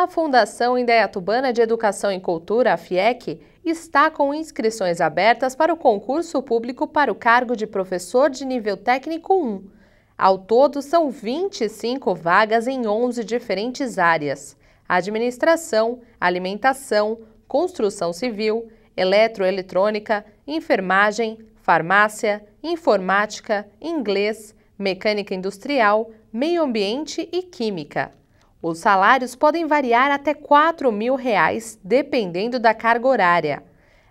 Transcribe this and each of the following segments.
A Fundação Indaiatubana de Educação e Cultura, a FIEC, está com inscrições abertas para o concurso público para o cargo de professor de nível técnico 1. Ao todo, são 25 vagas em 11 diferentes áreas: administração, alimentação, construção civil, eletroeletrônica, enfermagem, farmácia, informática, inglês, mecânica industrial, meio ambiente e química. Os salários podem variar até R$ mil, reais, dependendo da carga horária.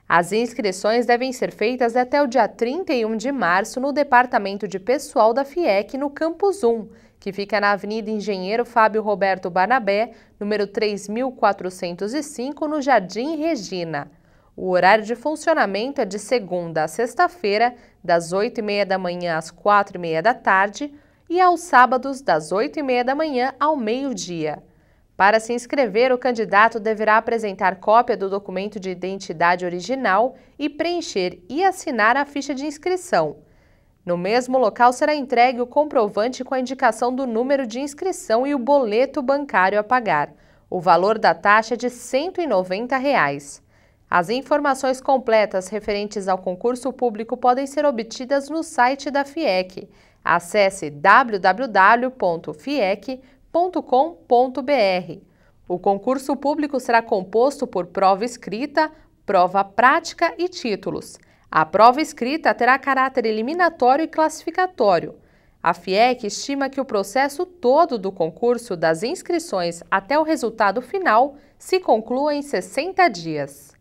As inscrições devem ser feitas até o dia 31 de março no Departamento de Pessoal da FIEC, no Campus 1, que fica na Avenida Engenheiro Fábio Roberto Barnabé, número 3405, no Jardim Regina. O horário de funcionamento é de segunda a sexta-feira, das 8h30 da manhã às 4h30 da tarde, e aos sábados das 8h30 da manhã ao meio-dia. Para se inscrever, o candidato deverá apresentar cópia do documento de identidade original e preencher e assinar a ficha de inscrição. No mesmo local será entregue o comprovante com a indicação do número de inscrição e o boleto bancário a pagar. O valor da taxa é de R$ 190. Reais. As informações completas referentes ao concurso público podem ser obtidas no site da FIEC. Acesse www.fiec.com.br. O concurso público será composto por prova escrita, prova prática e títulos. A prova escrita terá caráter eliminatório e classificatório. A FIEC estima que o processo todo do concurso, das inscrições até o resultado final, se conclua em 60 dias.